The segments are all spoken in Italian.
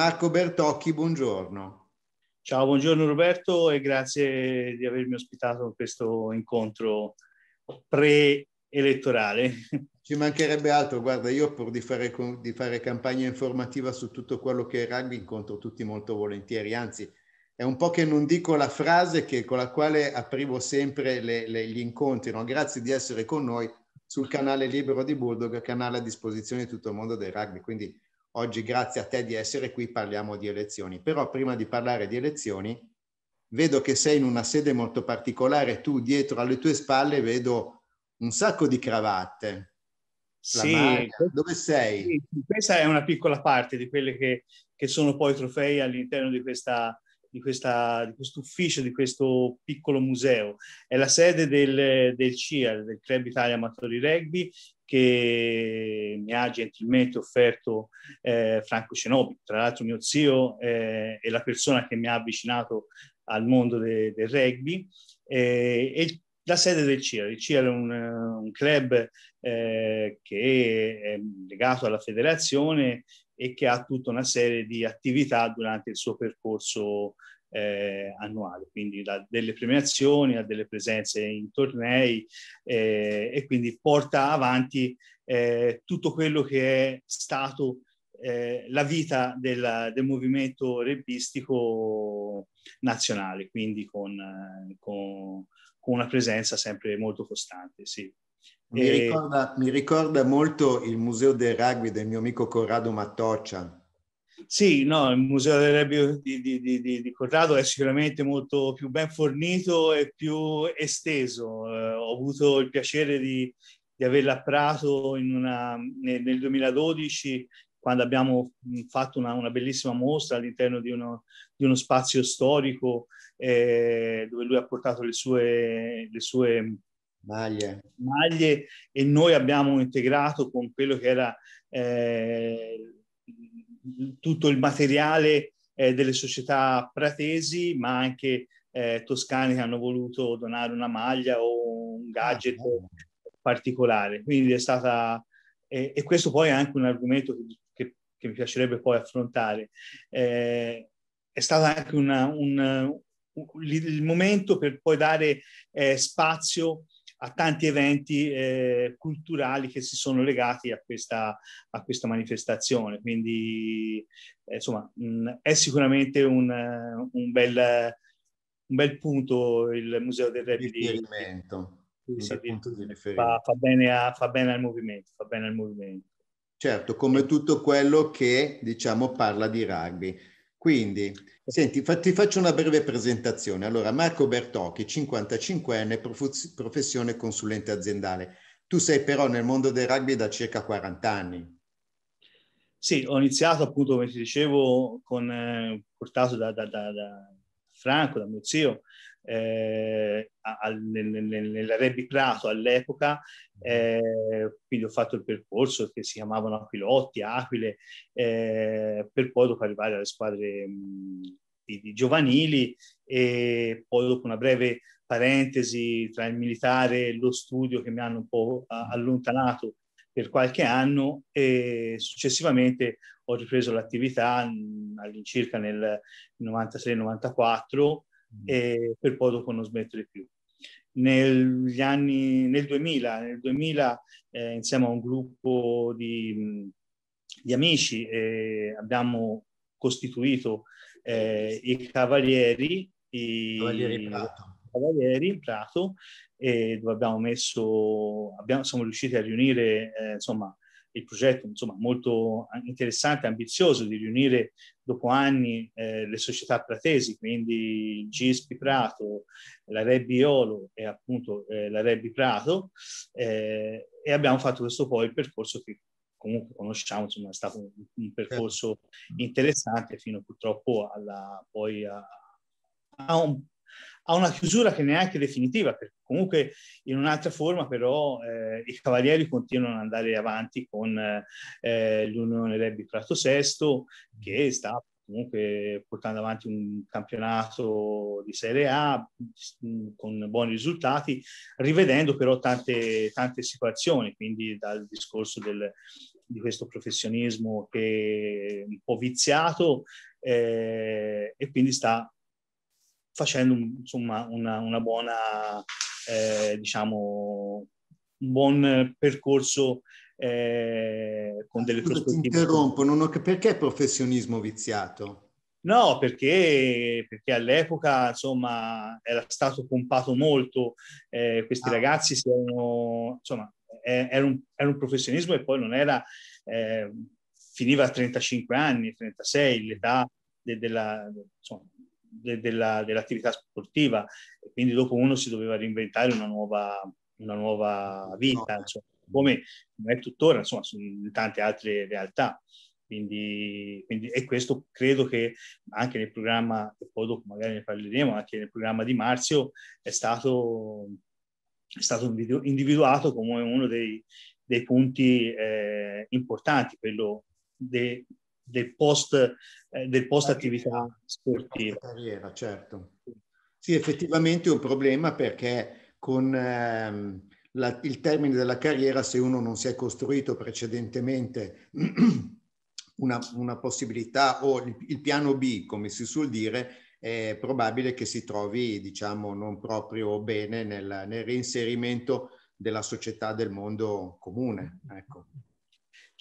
Marco Bertocchi, buongiorno. Ciao, buongiorno Roberto e grazie di avermi ospitato in questo incontro pre-elettorale. Ci mancherebbe altro, guarda, io pur di fare, di fare campagna informativa su tutto quello che è rugby incontro tutti molto volentieri, anzi è un po' che non dico la frase che, con la quale aprivo sempre le, le, gli incontri, no? grazie di essere con noi sul canale libero di Bulldog, canale a disposizione di tutto il mondo del rugby, quindi Oggi grazie a te di essere qui parliamo di elezioni, però prima di parlare di elezioni vedo che sei in una sede molto particolare, tu dietro alle tue spalle vedo un sacco di cravatte. La sì, Maria. dove sei? Sì, questa è una piccola parte di quelle che, che sono poi trofei all'interno di questa, di, questa, di ufficio, di questo piccolo museo. È la sede del, del CIAL, del Club Italia Amatori Rugby, che mi ha gentilmente offerto eh, Franco Cenobi. Tra l'altro mio zio eh, è la persona che mi ha avvicinato al mondo de- del rugby eh, e la sede del CIAL. Il CIAL è un, un club eh, che è legato alla federazione e che ha tutta una serie di attività durante il suo percorso eh, annuale, quindi da delle premiazioni a delle presenze in tornei eh, e quindi porta avanti eh, tutto quello che è stato eh, la vita del, del movimento rebbistico nazionale, quindi con, con, con, una presenza sempre molto costante. Sì. Mi, e... ricorda, mi ricorda molto il museo del rugby del mio amico Corrado Mattoccia, sì, no, il Museo del Rebbio di, di, di, di, Corrado è sicuramente molto più ben fornito e più esteso. Eh, ho avuto il piacere di, di averla a Prato una, nel, nel 2012 quando abbiamo fatto una, una bellissima mostra all'interno di uno, di uno spazio storico eh, dove lui ha portato le sue, le sue maglie. maglie. e noi abbiamo integrato con quello che era eh, tutto il materiale eh, delle società pratesi, ma anche eh, toscane che hanno voluto donare una maglia o un gadget ah, particolare. Quindi è stata, eh, e questo poi è anche un argomento che, che, che mi piacerebbe poi affrontare. Eh, è stato anche una, un, un, il momento per poi dare eh, spazio a tanti eventi eh, culturali che si sono legati a questa, a questa manifestazione. Quindi, eh, insomma, mh, mm, è sicuramente un, un, bel, un, bel, punto il Museo del Rap di, riferimento. fa, bene a, fa, bene al movimento, fa bene al movimento. Certo, come tutto quello che diciamo parla di rugby. Quindi, senti, fa, ti faccio una breve presentazione. Allora, Marco Bertocchi, 55enne, prof, professione consulente aziendale. Tu sei però nel mondo del rugby da circa 40 anni. Sì, ho iniziato appunto, come ti dicevo, con, eh, portato da, da, da, da Franco, da mio zio, eh, al, nel, nel, nel Rebbi Prato all'epoca, eh, quindi ho fatto il percorso che si chiamavano Aquilotti, Aquile, eh, per poi dopo arrivare alle squadre mh, mm, di, di giovanili e poi dopo una breve parentesi tra il militare e lo studio che mi hanno un po' allontanato per qualche anno e successivamente ho ripreso l'attività mm, all'incirca nel 93-94 e per poi dopo non smettere più. Negli anni, nel 2000, nel 2000 eh, insieme a un gruppo di, di amici eh, abbiamo costituito eh, i Cavalieri, i Cavalieri Prato, Cavalieri Prato dove abbiamo messo, abbiamo, siamo riusciti a riunire eh, insomma il progetto insomma, molto eh, interessante, ambizioso di riunire dopo anni eh, le società pratesi, quindi GISPI Prato, la Rebbi Olo e appunto eh, la Rebbi Prato eh, e abbiamo fatto questo poi il percorso che comunque conosciamo, insomma è stato un, un percorso certo. interessante fino purtroppo alla, poi a, a un a una chiusura che neanche è definitiva, perché comunque in un'altra forma però eh, i Cavalieri continuano ad andare avanti con eh, l'Unione Rebbi Prato VI che sta comunque portando avanti un campionato di Serie A con buoni risultati, rivedendo però tante, tante situazioni, quindi dal discorso del, di questo professionismo che è un po' viziato eh, e quindi sta facendo insomma una, una buona, eh, diciamo, un buon percorso eh, con delle Scusa, prospettive. Ti interrompo, non ho cap- perché professionismo viziato? No, perché, perché, all'epoca insomma era stato pompato molto, eh, questi ah. ragazzi si erano, insomma, eh, era un, era un, professionismo e poi non era, eh, finiva a 35 anni, 36, l'età de, della, insomma, de, della, dell'attività sportiva e quindi dopo uno si doveva reinventare una nuova, una nuova vita, insomma, come è tuttora, insomma, su tante altre realtà. Quindi, quindi, e questo credo che anche nel programma, e poi dopo magari ne parleremo, anche nel programma di Marzio è stato, è stato individuato come uno dei, dei punti eh, importanti, quello de, del post, eh, del post attività sportiva. Carriera, certo. Sì, effettivamente è un problema perché con ehm, la, il termine della carriera, se uno non si è costruito precedentemente una, una possibilità o il, il piano B, come si suol dire, è probabile che si trovi, diciamo, non proprio bene nel, nel reinserimento della società del mondo comune. Ecco.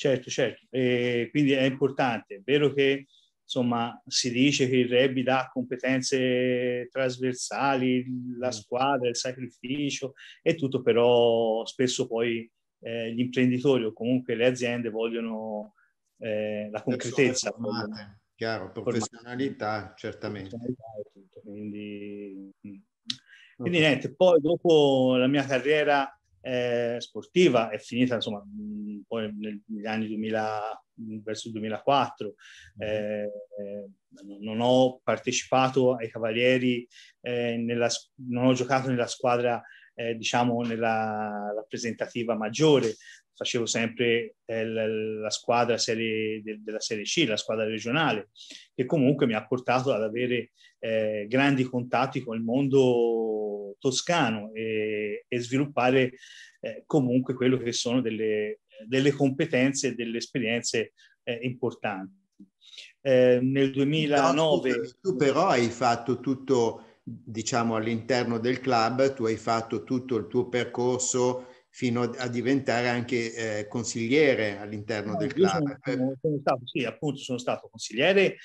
Certo, certo, e quindi è importante. È vero che insomma, si dice che il rugby dà competenze trasversali, la mm. squadra, il sacrificio e tutto, però spesso poi eh, gli imprenditori o comunque le aziende vogliono eh, la concretezza. Formate, chiaro, professionalità, formate. certamente. Professionalità quindi, mm. quindi niente, poi dopo la mia carriera eh, sportiva, è finita insomma mm, poi negli anni 2000 mm, verso il 2004. Mm-hmm. Eh, non ho partecipato ai Cavalieri, eh, nella, non ho giocato nella squadra, eh, diciamo, nella rappresentativa maggiore. Facevo sempre eh, la, la squadra serie, de, della Serie C, la squadra regionale, che comunque mi ha portato ad avere eh, grandi contatti con il mondo toscano e, e sviluppare eh, comunque quello che sono delle, delle competenze e delle esperienze eh, importanti. Eh, nel 2009... No, tu però hai fatto tutto, diciamo, all'interno del club, tu hai fatto tutto il tuo percorso fino a diventare anche eh, consigliere all'interno no, del club. Sono, sono stato, sì, appunto, sono stato consigliere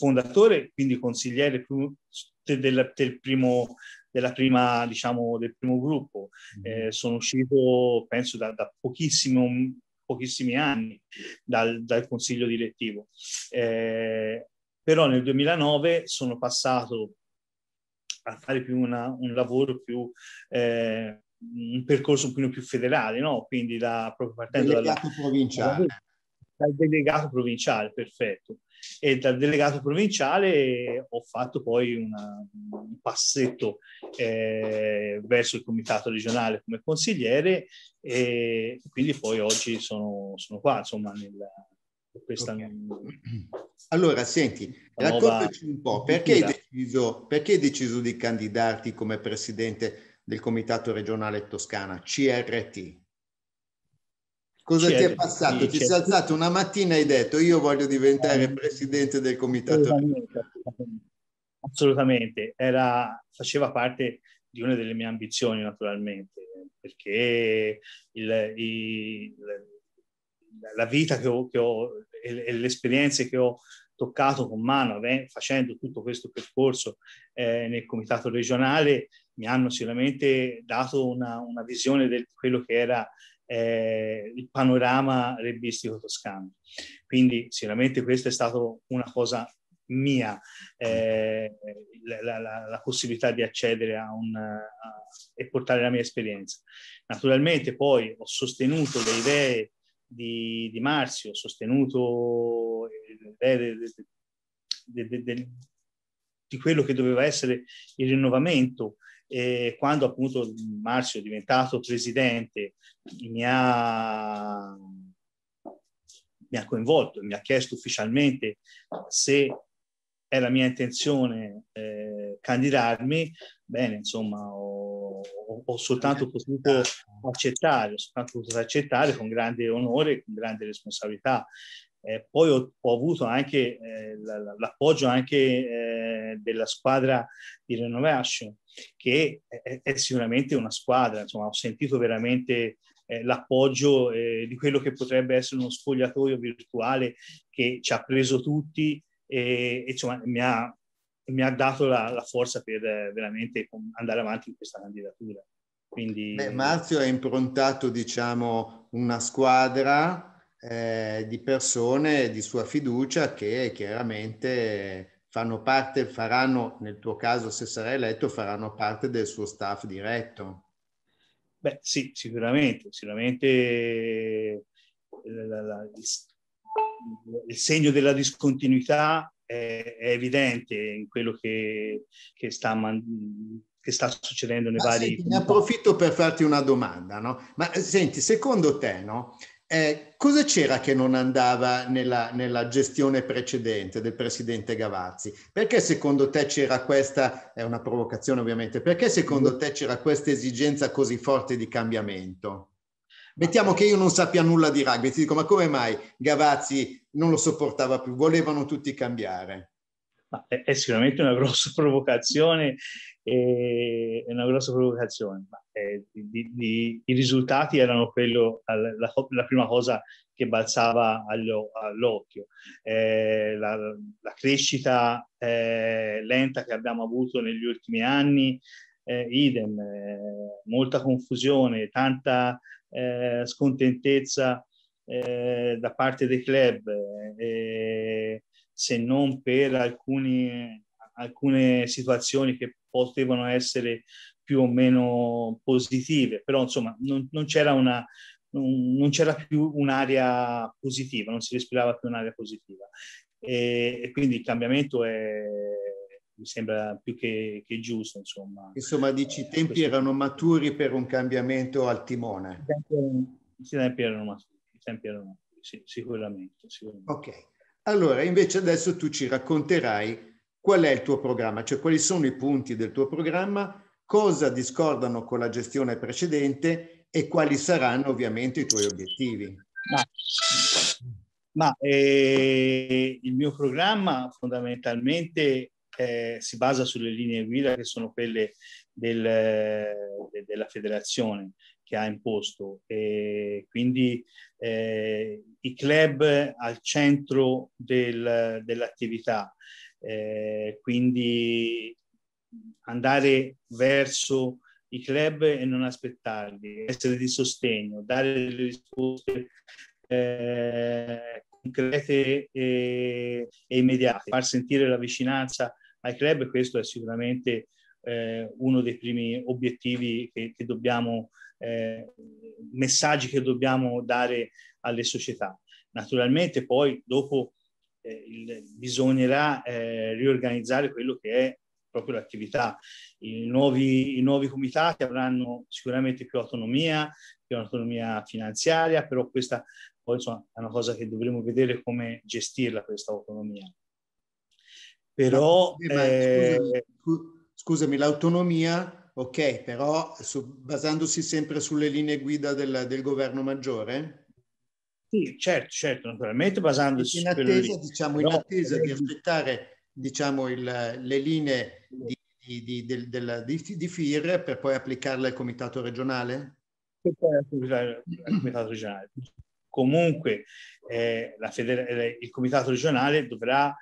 fondatore, quindi consigliere del, del primo della prima, diciamo, del primo gruppo. Mm-hmm. Eh, sono uscito, penso, da, da pochissimi, pochissimi anni dal, dal consiglio direttivo. Eh, però nel 2009 sono passato a fare più una, un lavoro più... Eh, un percorso un po' più federale, no? quindi da, proprio partendo dalla provinciale dal delegato provinciale, perfetto. E dal delegato provinciale ho fatto poi una, un passetto eh, verso il comitato regionale come consigliere e quindi poi oggi sono, sono qua, insomma, nella, questa... Okay. Allora, senti, raccontaci un po', perché hai, deciso, perché hai deciso di candidarti come presidente del comitato regionale Toscana, CRT? Cosa ti è passato? Sì, ti sei alzato una mattina e hai detto io voglio diventare eh. presidente del comitato. Assolutamente, assolutamente. Era, faceva parte di una delle mie ambizioni naturalmente, perché il, il, la vita che ho, che ho, e le esperienze che ho toccato con mano eh, facendo tutto questo percorso eh, nel comitato regionale mi hanno sicuramente dato una, una visione di quello che era eh, il panorama rebbistico toscano. Quindi sicuramente questa è stata una cosa mia, eh, la, la, la, possibilità di accedere a un, a, eh, e portare la mia esperienza. Naturalmente poi ho sostenuto le idee di, di Marzio, ho sostenuto eh, le idee de, de, de, di quello che doveva essere il rinnovamento e quando appunto Marzio è diventato presidente mi ha, mi ha coinvolto, mi ha chiesto ufficialmente se era mia intenzione eh, candidarmi, bene, insomma, ho, ho, soltanto potuto accettare, ho soltanto potuto accettare con grande onore, con grande responsabilità. Eh, poi ho, ho, avuto anche eh, l'appoggio anche eh, della squadra di Renovation, che è, è, sicuramente una squadra, insomma, ho sentito veramente eh, l'appoggio eh, di quello che potrebbe essere uno sfogliatoio virtuale che ci ha preso tutti e, e insomma, mi, ha, mi ha dato la, la forza per eh, veramente andare avanti in questa candidatura. Quindi... Beh, Marzio ha improntato diciamo, una squadra eh, di persone di sua fiducia che chiaramente fanno parte, faranno, nel tuo caso se sarai eletto, faranno parte del suo staff diretto. Beh sì, sicuramente, sicuramente eh, la, la, il, il segno della discontinuità è, è evidente in quello che, che sta man- che sta succedendo nei ah, vari... Senti, ne approfitto per farti una domanda, no? Ma eh, senti, secondo te, no? Eh, cosa c'era che non andava nella, nella, gestione precedente del presidente Gavazzi? Perché secondo te c'era questa, è una provocazione ovviamente, perché secondo te c'era questa esigenza così forte di cambiamento? Mettiamo che io non sappia nulla di rugby, ti dico ma come mai Gavazzi non lo sopportava più, volevano tutti cambiare? Ma è, è sicuramente una grossa provocazione, eh, una grossa provocazione. Ma, eh, di, di, I risultati erano quello, la, la prima cosa che balzava allo, all'occhio. Eh, la, la, crescita eh, lenta che abbiamo avuto negli ultimi anni, eh, idem, eh, molta confusione, tanta scontentezza da parte dei club se non per alcuni, alcune situazioni che potevano essere più o meno positive, però insomma non, non c'era una, non c'era più un'aria positiva, non si respirava più un'aria positiva. E, e quindi il cambiamento è, mi sembra più che, che giusto. Insomma, insomma dici, i eh, tempi questo... erano maturi per un cambiamento al timone. I tempi erano, i tempi erano maturi, i tempi erano maturi sì, sicuramente, sicuramente. Ok. Allora, invece adesso tu ci racconterai qual è il tuo programma, cioè quali sono i punti del tuo programma, cosa discordano con la gestione precedente e quali saranno ovviamente i tuoi obiettivi. Ma, ma eh, il mio programma fondamentalmente eh, si basa sulle linee guida che sono quelle del, de, della federazione che ha imposto. E quindi eh, i club al centro del, dell'attività, eh, quindi andare verso i club e non aspettarli, essere di sostegno, dare delle risposte eh, concrete e, e, immediate, far sentire la vicinanza ai club, questo è sicuramente eh, uno dei primi obiettivi che, che dobbiamo eh, messaggi che dobbiamo dare alle società. Naturalmente poi dopo eh, il, bisognerà eh, riorganizzare quello che è proprio l'attività. I nuovi, I nuovi comitati avranno sicuramente più autonomia, più autonomia finanziaria, però questa poi insomma, è una cosa che dovremo vedere come gestirla questa autonomia. Però... Ma, eh, ma, scusami, eh, scusami l'autonomia Ok, però su, basandosi sempre sulle linee guida del, del governo maggiore? Sì, certo, certo, naturalmente basandosi in attesa, diciamo, però, in attesa di aspettare eh, diciamo, il, le linee di di, di, del, della, di, di, FIR per poi applicarle al comitato regionale? Per poi applicare al comitato regionale. Comunque eh, feder- eh, il comitato regionale dovrà,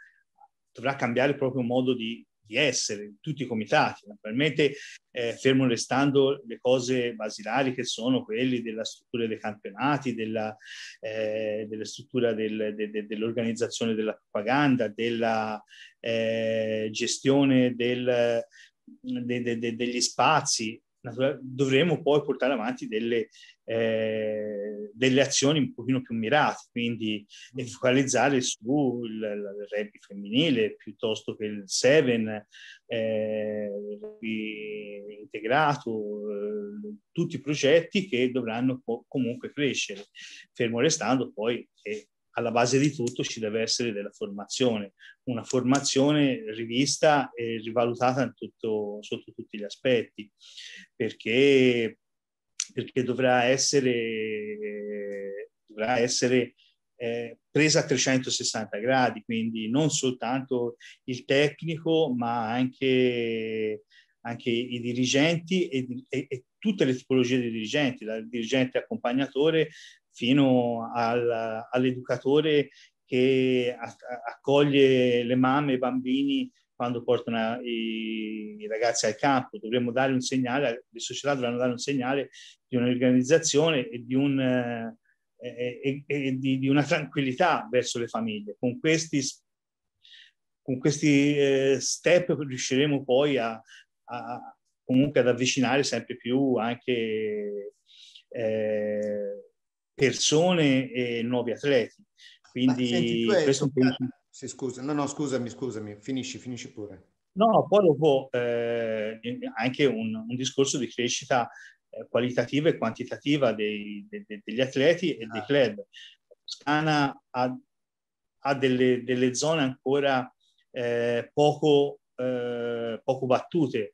dovrà cambiare il proprio modo di di essere, tutti i comitati, naturalmente eh, fermo restando le cose basilari che sono quelle della struttura dei campionati, della, eh, della struttura del, de, de, dell'organizzazione della propaganda, della eh, gestione del, de, degli spazi, dovremo poi portare avanti delle, eh, delle azioni un pochino più mirate, quindi mm. focalizzare sul rugby femminile piuttosto che il Seven eh, integrato, eh, tutti i progetti che dovranno co- comunque crescere, fermo restando poi che alla base di tutto ci deve essere della formazione, una formazione rivista e rivalutata tutto, sotto tutti gli aspetti, perché perché dovrà essere, dovrà essere eh, presa a 360 gradi, quindi non soltanto il tecnico, ma anche, anche i dirigenti e, e, e, tutte le tipologie di dirigenti, dal dirigente accompagnatore fino al, all'educatore che accoglie le mamme e i bambini quando portano i, i ragazzi al campo, dovremmo dare un segnale, le società dovranno dare un segnale di un'organizzazione e di un... Eh, e, e, e di, di, una tranquillità verso le famiglie. Con questi, con questi eh, step riusciremo poi a, a, comunque ad avvicinare sempre più anche eh, persone e nuovi atleti. Quindi senti, questo è un penso... Sì, scusa. No, no, scusami, scusami. Finisci, finisci pure. No, poi dopo eh, anche un, un, discorso di crescita eh, qualitativa e quantitativa dei, de, de, degli atleti e ah. dei club. Toscana ha, ha delle, delle, zone ancora eh, poco, eh, poco, battute,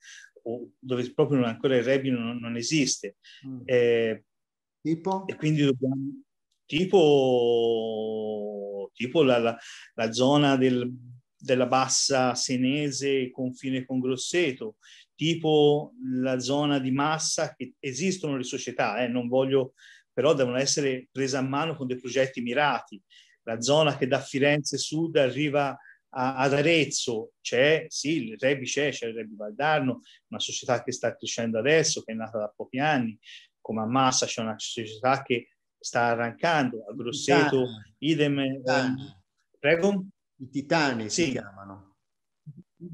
dove proprio ancora il rugby non, non esiste. Mm. Eh, tipo? E quindi dobbiamo, tipo, tipo la, la, la zona del, della bassa senese confine con Grosseto, tipo la zona di massa che esistono le società, eh, non voglio, però devono essere prese a mano con dei progetti mirati. La zona che da Firenze sud arriva a, ad Arezzo, c'è, sì, il Rebi c'è, c'è il Rebi Valdarno, una società che sta crescendo adesso, che è nata da pochi anni, come a Massa c'è una società che sta arrancando, a Grosseto, Titani. idem. Eh, Titani. prego? I Titani sì. si chiamano.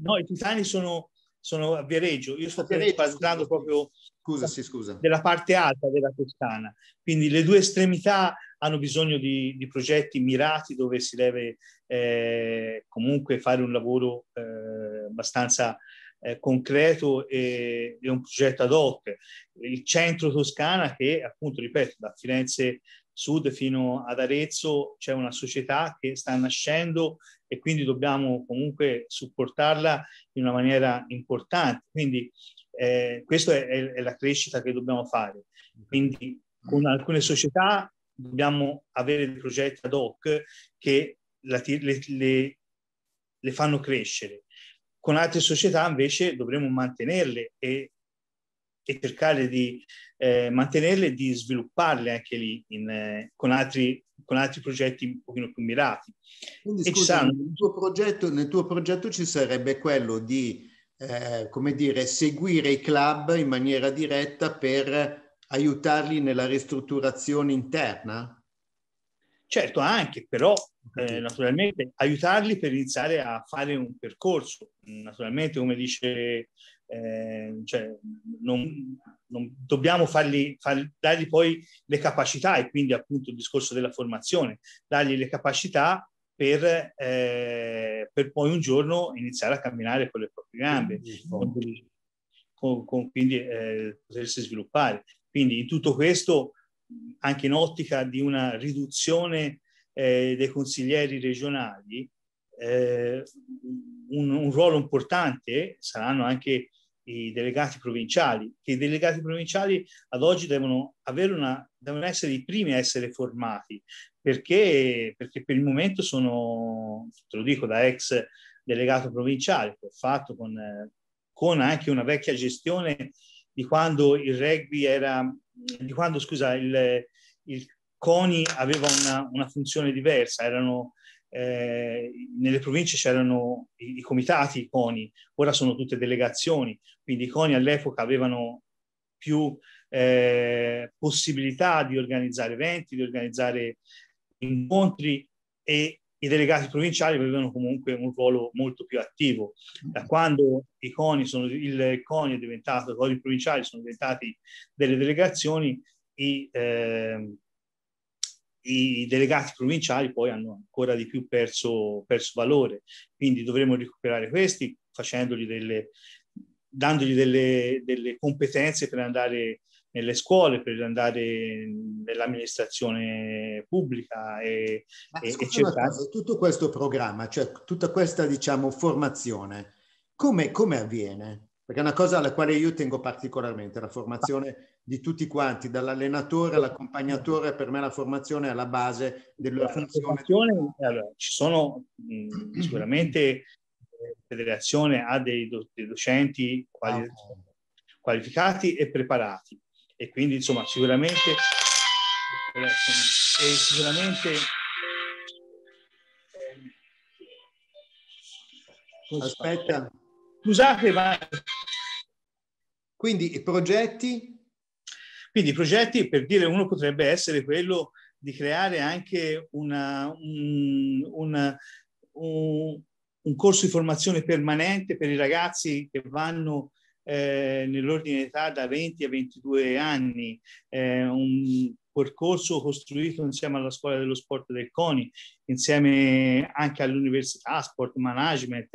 No, i Titani sono, sono a Viareggio, io sto Viareggio, parlando scusa, proprio scusa, sì, scusa. della parte alta della Toscana, quindi le due estremità hanno bisogno di, di progetti mirati dove si deve eh, comunque fare un lavoro eh, abbastanza eh, concreto e, e, un progetto ad hoc. Il centro Toscana che appunto, ripeto, da Firenze Sud fino ad Arezzo c'è una società che sta nascendo e quindi dobbiamo comunque supportarla in una maniera importante. Quindi eh, questa è, è, la crescita che dobbiamo fare. Quindi con alcune società dobbiamo avere dei progetti ad hoc che la, le, le, le fanno crescere con altre società invece dovremmo mantenerle e, e cercare di eh, mantenerle e di svilupparle anche lì in, eh, con, altri, con, altri, progetti un pochino più mirati. Quindi, scusa, sanno... nel, tuo progetto, nel, tuo progetto, ci sarebbe quello di, eh, come dire, seguire i club in maniera diretta per aiutarli nella ristrutturazione interna? Certo, anche, però eh, naturalmente aiutarli per iniziare a fare un percorso. Naturalmente, come dice, eh, cioè, non, non dobbiamo fargli, fargli, dargli poi le capacità e quindi appunto il discorso della formazione, dargli le capacità per, eh, per poi un giorno iniziare a camminare con le proprie gambe, con, con, con, quindi eh, potersi sviluppare. Quindi in tutto questo anche in ottica di una riduzione eh, dei consiglieri regionali, eh, un, un, ruolo importante saranno anche i delegati provinciali, che i delegati provinciali ad oggi devono, una, devono essere i primi a essere formati, perché, perché, per il momento sono, te lo dico da ex delegato provinciale, che ho fatto con, con anche una vecchia gestione di quando il rugby era di quando, scusa, il, il CONI aveva una, una funzione diversa, erano, eh, nelle province c'erano i, i, comitati, i CONI, ora sono tutte delegazioni, quindi i CONI all'epoca avevano più eh, possibilità di organizzare eventi, di organizzare incontri e i delegati provinciali avevano comunque un ruolo molto più attivo. Da mm. quando i CONI sono, il CONI è diventato, i CONI provinciali sono diventati delle delegazioni, i, eh, i delegati provinciali poi hanno ancora di più perso, perso valore. Quindi dovremo recuperare questi facendogli delle, dandogli delle, delle competenze per andare nelle scuole, per andare nell'amministrazione pubblica e, e, cercare... tutto questo programma, cioè tutta questa diciamo formazione, come, come avviene? Perché è una cosa alla quale io tengo particolarmente, la formazione di tutti quanti, dall'allenatore all'accompagnatore, per me la formazione è la base della funzione. Allora, ci sono mh, mm, sicuramente la eh, federazione ha dei, do, dei docenti quali, ah. qualificati e preparati e quindi insomma sicuramente, eh, sicuramente ehm, aspetta scusate ma quindi i progetti quindi i progetti per dire uno potrebbe essere quello di creare anche una, un, una, un, un corso di formazione permanente per i ragazzi che vanno eh, nell'ordine d'età da 20 a 22 anni, eh, un percorso costruito insieme alla scuola dello sport del CONI, insieme anche all'università, sport management,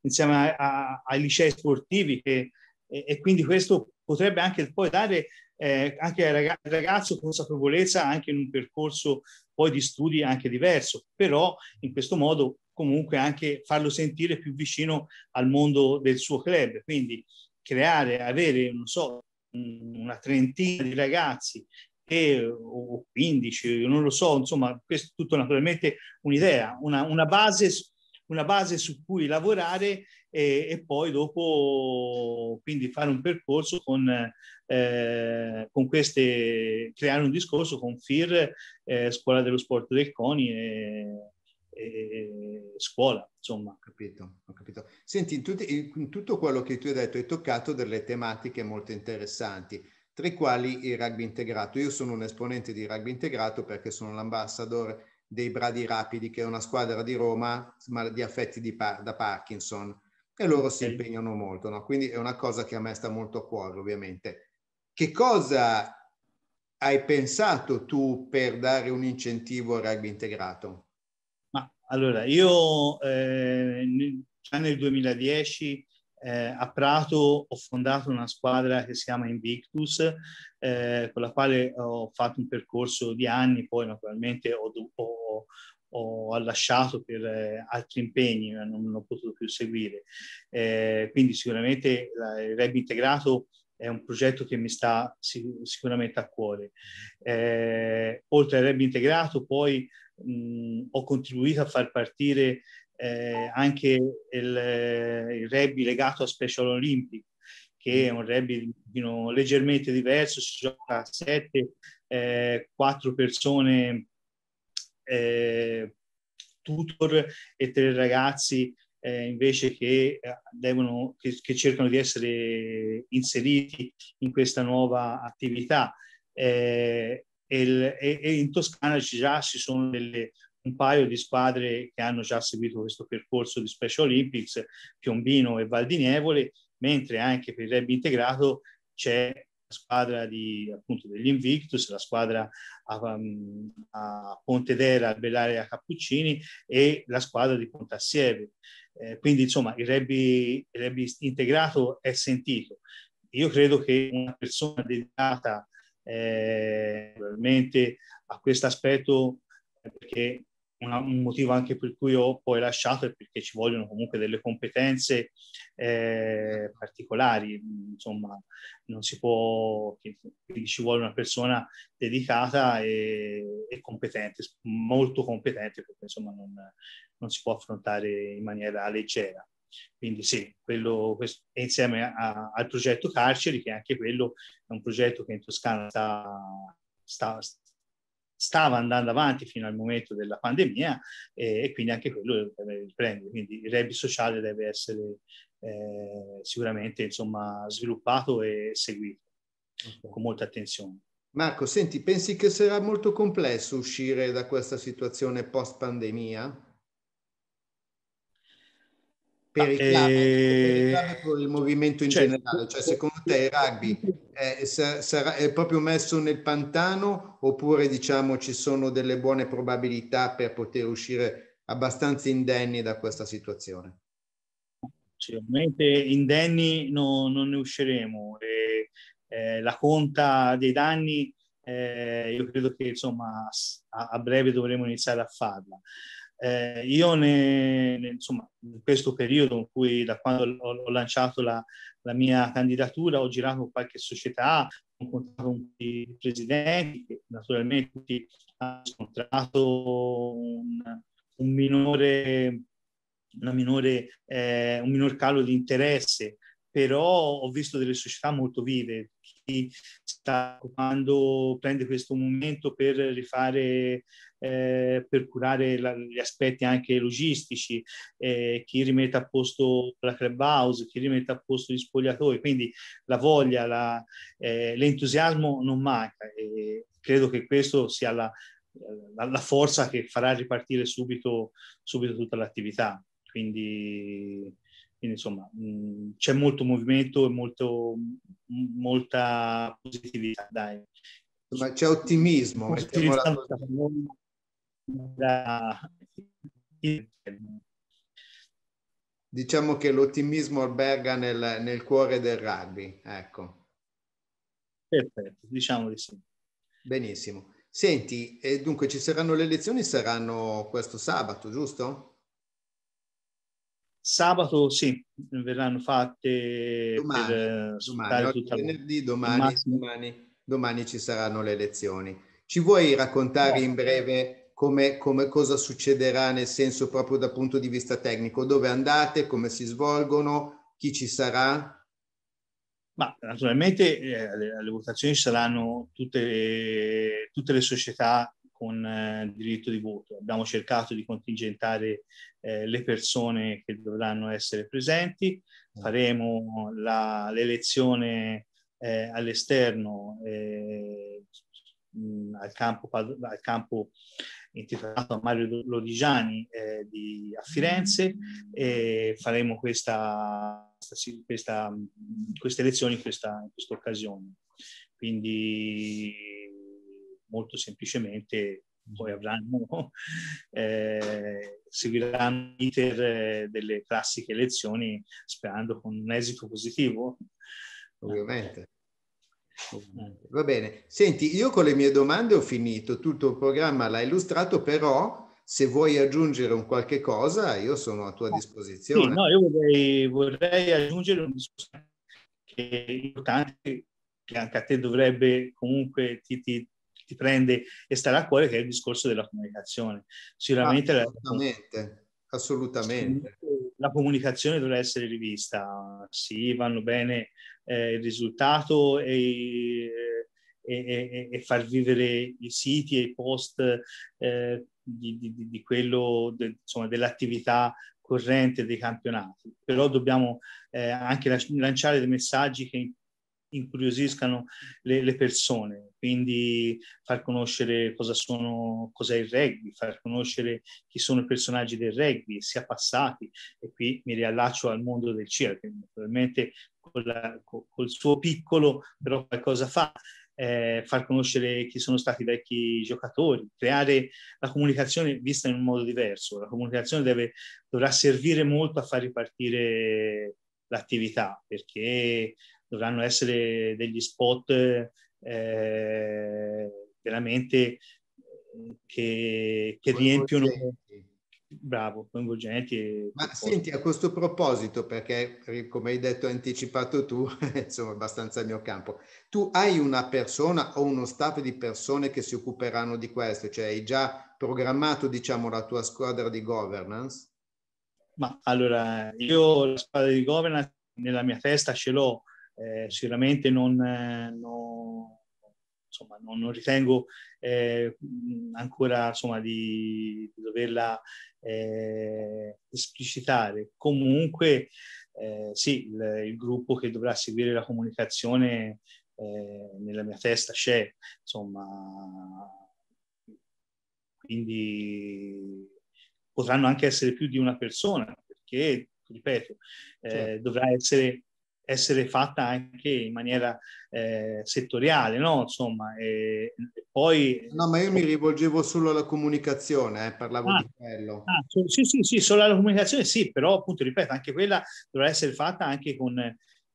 insieme a, a, ai licei sportivi che, e, e, quindi questo potrebbe anche poi dare eh, anche al ragazzo consapevolezza anche in un percorso poi di studi anche diverso, però in questo modo comunque anche farlo sentire più vicino al mondo del suo club. Quindi creare, avere, non so, una trentina di ragazzi che, o 15, non lo so, insomma, questo è tutto naturalmente un'idea, una, una, base, una base su cui lavorare e, e, poi dopo quindi fare un percorso con, eh, con queste, creare un discorso con FIR, eh, Scuola dello Sport del CONI e, eh, scuola, insomma. Ho capito, ho capito. Senti, in, tutti, in tutto quello che tu hai detto hai toccato delle tematiche molto interessanti, tra i quali il rugby integrato. Io sono un esponente di rugby integrato perché sono l'ambassador dei Bradi Rapidi, che è una squadra di Roma, ma di affetti di par- da Parkinson, e loro okay. si impegnano molto, no? quindi è una cosa che a me sta molto a cuore, ovviamente. Che cosa hai pensato tu per dare un incentivo al rugby integrato? Allora, io eh, già nel 2010 eh, a Prato ho fondato una squadra che si chiama Invictus, eh, con la quale ho fatto un percorso di anni, poi naturalmente ho, ho, ho lasciato per eh, altri impegni, non, non, ho potuto più seguire. Eh, quindi sicuramente la, il rugby integrato è un progetto che mi sta sic- sicuramente a cuore. Eh, oltre al Reb integrato, poi mh, ho contribuito a far partire eh, anche il, il Reb legato a Special Olympic, che è un rugby you leggermente diverso, si gioca a sette, eh, 4 persone eh, tutor e tre ragazzi eh, invece che, eh, devono, che, che, cercano di essere inseriti in questa nuova attività. Eh, e, e, in Toscana ci già ci sono delle, un paio di squadre che hanno già seguito questo percorso di Special Olympics, Piombino e Valdinievole, mentre anche per il rugby integrato c'è squadra di, appunto, degli Invictus, la squadra a, um, a Pontedera, Albellaria Cappuccini e la squadra di Pontassieve. Eh, quindi insomma il rugby, il rugby integrato è sentito. Io credo che una persona dedicata eh, a questo aspetto, eh, perché una, un motivo anche per cui ho poi lasciato è perché ci vogliono comunque delle competenze eh, particolari, insomma non si può, quindi ci vuole una persona dedicata e, e competente, molto competente perché insomma non, non, si può affrontare in maniera leggera. Quindi sì, quello, questo, insieme a, al progetto Carceri, che anche quello è un progetto che in Toscana sta, sta stava andando avanti fino al momento della pandemia e, e quindi anche quello deve riprende. Quindi il reddito sociale deve essere eh, sicuramente insomma, sviluppato e seguito okay. con molta attenzione. Marco, senti, pensi che sarà molto complesso uscire da questa situazione post pandemia? Ah, per il, eh, club, e... per il movimento in cioè, generale? Cioè, secondo te il rugby è, sarà, è, proprio messo nel pantano oppure diciamo ci sono delle buone probabilità per poter uscire abbastanza indenni da questa situazione? Sicuramente indenni no, non ne usciremo. E, eh, la conta dei danni eh, io credo che insomma a, a breve dovremo iniziare a farla. Eh, io ne, insomma, in questo periodo in cui da quando ho, ho lanciato la, la, mia candidatura ho girato con qualche società, ho incontrato un po' di presidenti che naturalmente tutti hanno incontrato un, un minore, minore eh, un minor calo di interesse però ho visto delle società molto vive, chi sta occupando prende questo momento per rifare, eh, per curare la, gli aspetti anche logistici, eh, chi rimette a posto la club house, chi rimette a posto gli spogliatori, quindi la voglia, la, eh, l'entusiasmo non manca e credo che questo sia la, la forza che farà ripartire subito, subito tutta l'attività. Quindi quindi insomma mm, c'è molto movimento e molto, molta positività. Dai. Insomma, c'è ottimismo. Diciamo che l'ottimismo alberga nel, nel cuore del rugby, ecco. Perfetto, diciamo di sì. Benissimo. Senti, dunque ci saranno le elezioni, saranno questo sabato, giusto? Sabato sì, verranno fatte domani, per domani, eh, oggi, venerdì, domani, domani, domani, ci saranno le elezioni. Ci vuoi raccontare in breve come, come, cosa succederà nel senso proprio dal punto di vista tecnico? Dove andate, come si svolgono, chi ci sarà? Ma naturalmente eh, alle, alle votazioni saranno tutte, tutte le società con eh, diritto di voto. Abbiamo cercato di contingentare eh, le persone che dovranno essere presenti, mm. faremo la, l'elezione eh, all'esterno mh, eh, al, campo, al campo, intitolato a Mario Lodigiani eh, di, a Firenze e faremo questa, questa, questa, queste elezioni in questa occasione. Quindi molto semplicemente mm. poi avranno, eh, seguiranno l'iter eh, delle classiche lezioni sperando con un esito positivo. Ovviamente. Ovviamente. Va bene. Senti, io con le mie domande ho finito, tutto il programma l'ha illustrato, però se vuoi aggiungere un qualche cosa io sono a tua ah, disposizione. Sì, no, io vorrei, vorrei aggiungere un discorso che è importante, che anche a te dovrebbe comunque ti, ti ti prende e starà a cuore, che è il discorso della comunicazione. Sicuramente assolutamente, la, assolutamente. la comunicazione dovrà essere rivista, sì, vanno bene eh, il risultato e, e, e, far vivere i siti e i post eh, di, di, di, quello, de, insomma, dell'attività corrente dei campionati, però dobbiamo eh, anche lanciare dei messaggi che incuriosiscano le, le, persone, quindi far conoscere cosa sono, cos'è il rugby, far conoscere chi sono i personaggi del rugby, sia passati, e qui mi riallaccio al mondo del CIR, che naturalmente col, col suo piccolo però qualcosa fa, eh, far conoscere chi sono stati i vecchi giocatori, creare la comunicazione vista in un modo diverso, la comunicazione deve, dovrà servire molto a far ripartire l'attività perché dovranno essere degli spot eh, veramente che, che riempiono bravo, coinvolgenti. Ma senti, a questo proposito, perché come hai detto, anticipato tu, insomma, abbastanza il mio campo, tu hai una persona o uno staff di persone che si occuperanno di questo, cioè hai già programmato, diciamo, la tua squadra di governance? Ma allora, io la squadra di governance nella mia testa ce l'ho, eh, sicuramente non, eh, non, insomma, non, non ritengo eh, ancora insomma, di, di doverla eh, esplicitare. Comunque eh, sì, il, il, gruppo che dovrà seguire la comunicazione eh, nella mia testa c'è, insomma, quindi potranno anche essere più di una persona, perché, ripeto, certo. dovrà essere essere fatta anche in maniera eh, settoriale, no? Insomma, e poi... No, ma io mi rivolgevo solo alla comunicazione, eh, parlavo ah, di quello. Ah, sì, sì, sì, solo alla comunicazione sì, però appunto, ripeto, anche quella dovrà essere fatta anche con,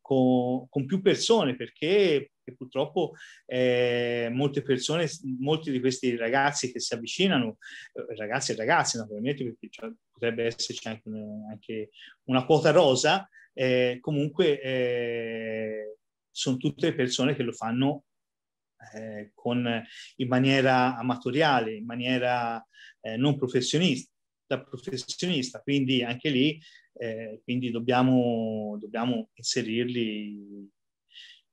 con, con più persone, perché purtroppo eh, molte persone, molti di questi ragazzi che si avvicinano, eh, ragazzi e ragazze naturalmente, perché cioè, potrebbe esserci anche, anche una quota rosa, eh, comunque eh, sono tutte persone che lo fanno eh, con, in maniera amatoriale, in maniera eh, non professionista, da professionista, quindi anche lì eh, quindi dobbiamo, dobbiamo inserirli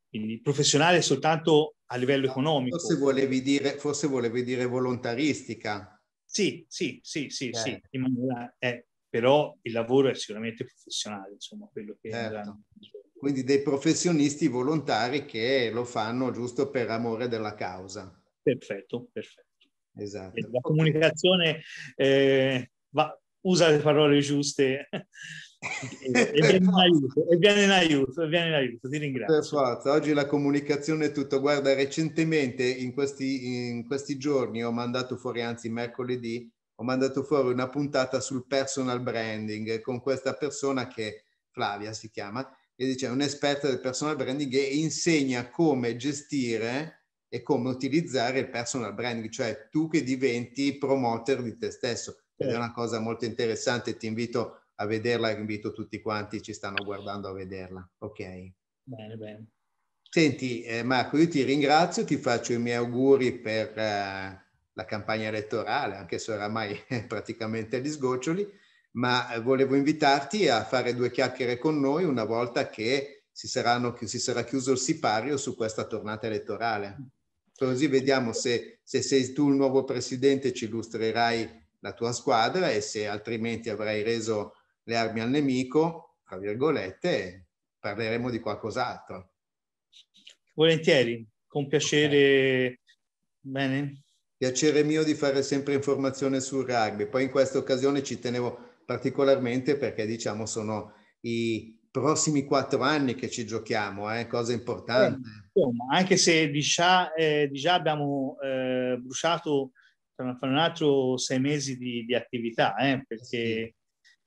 quindi professionale soltanto a livello economico. Forse volevi dire, forse volevi dire volontaristica. Sì, sì, sì, sì, eh. sì, in maniera, eh, però il lavoro è sicuramente professionale, insomma, quello che... Certo. Era... Quindi dei professionisti volontari che lo fanno giusto per amore della causa. Perfetto, perfetto. Esatto. La comunicazione eh, va, usa le parole giuste e, e, viene aiuto, e, viene in aiuto, e viene in aiuto, ti ringrazio. Per forza, oggi la comunicazione è tutto. Guarda, recentemente in questi, in questi giorni ho mandato fuori, anzi mercoledì, ho mandato fuori una puntata sul personal branding con questa persona che Flavia si chiama, che dice è un'esperta del personal branding e insegna come gestire e come utilizzare il personal branding, cioè tu che diventi promoter di te stesso. Ed è una certo. cosa molto interessante, ti invito a vederla, invito tutti quanti ci stanno guardando a vederla. Ok. Bene, bene. Senti eh, Marco, io ti ringrazio, ti faccio i miei auguri per... Eh, la campagna elettorale, anche se oramai è praticamente agli sgoccioli, ma eh, volevo invitarti a fare due chiacchiere con noi una volta che si, saranno, si sarà chiuso il sipario su questa tornata elettorale. Così vediamo se, se sei tu il nuovo presidente ci illustrerai la tua squadra e se altrimenti avrai reso le armi al nemico, tra virgolette, parleremo di qualcos'altro. Volentieri, con piacere. Okay. Bene piacere mio di fare sempre informazione sul rugby. Poi in questa occasione ci tenevo particolarmente perché diciamo sono i prossimi quattro anni che ci giochiamo, eh, cosa importante. Eh, insomma, anche se di già, eh, di già abbiamo eh, bruciato tra un altro sei mesi di, di attività, eh, perché sì.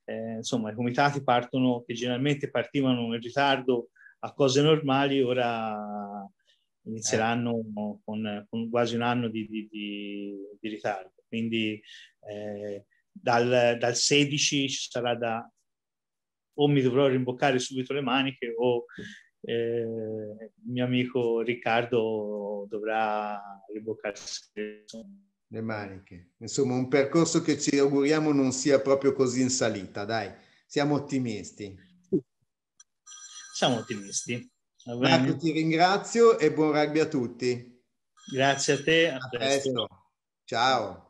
Eh, insomma i comitati partono, che generalmente partivano in ritardo a cose normali, ora inizieranno eh. con, con, quasi un anno di, di, di, di ritardo. Quindi eh, dal, dal, 16 ci sarà da o mi dovrò rimboccare subito le maniche o eh, il mio amico Riccardo dovrà rimboccarsi le maniche. Insomma, un percorso che ci auguriamo non sia proprio così in salita, dai, siamo ottimisti. Siamo ottimisti. Marco, ecco, ti ringrazio e buon rugby a tutti. Grazie a te. A, a presto. presto. Ciao.